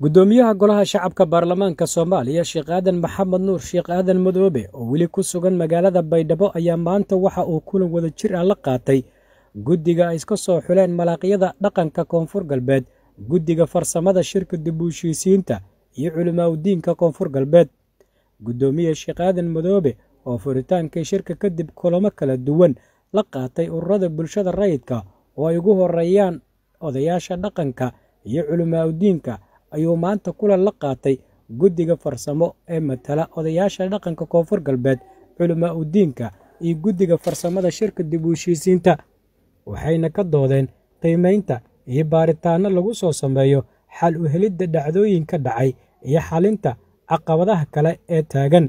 gudoomiyaha golaha shacabka baarlamaanka soomaaliya sheekh aadan maxamed nuur sheekh aadan madoobe oo weli ku sugan magaalada baydhabo ayaa maanta waxa uu kulan wada jir ah la qaatay guddiga ay iska soo xuleen malaaqyada dhaqanka koonfur galbeed guddiga farsamada shirka dib uushiisiinta iyo culimaaudiinka koonfur galbeed guddoomiye sheekh aadan madoobe oo furitaankii shirka kadib kulamo kala duwan la qaatay ururada bulshada rayidka oo ay ugu horeeyaan odayaasha dhaqanka iyo culimaaudiinka ayuu maanta kulan la qaatay guddiga farsamo ee matala odayaasha dhaqanka koonfur galbeed culimaa udiinka iyo guddiga farsamada shirka dib uushiisiinta waxayna ka doodeen qiimaynta iyo baaritaano lagu soo sameeyo xal u helidda dhacdooyinka dhacay iyo xalinta caqabadaha kale ee taagan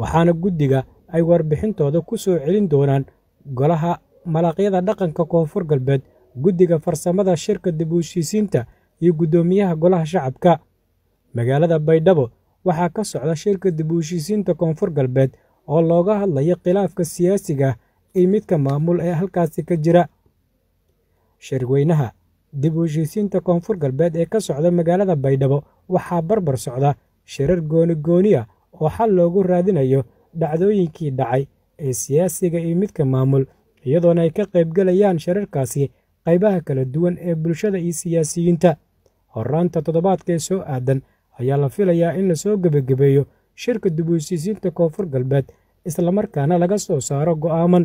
waxaana guddiga ay warbixintooda ku soo celin doonaan golaha malaqyada dhaqanka koonfur galbeed guddiga farsamada shirka dib uushiisiinta iyo guddoomiyaha golaha shacabka magaalada baydhabo waxaa ka socda shirka dibuushiisiinta koonfur galbeed oo looga hadlayo khilaafka siyaasiga iyo midka maamul ee halkaasi ka jira shirweynaha dib u koonfur galbeed ee ka socda magaalada baydhabo waxaa barbar socda shirar goonigooniya oo xal loogu raadinayo dhacdooyinkii dhacay ee siyaasiga iyo midka maamul iyadoona ay ka qaybgelayaan shirarkaasi qaybaha kala duwan ee bulshada iyo siyaasiyiinta horraanta toddobaadka ee soo aadan ayaa la filayaa in lasoo gebagabeeyo shirka dubuysiisiinta koonfur galbeed islamarkaana laga soo saaro go'aaman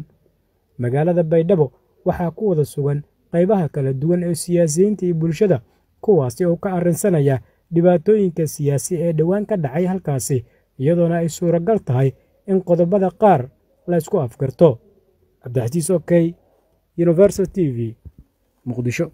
magaalada baydhabo waxaa ku wada sugan qaybaha kala duwan ee siyaasiyiinta iyo bulshada kuwaasi oo ka arrinsanaya dhibaatooyinka siyaasi ee dhowaan ka dhacay halkaasi iyadoona ay suuragal tahay in qodobada qaar la ysku afgarto cabdixasiis okey universal v muqdisho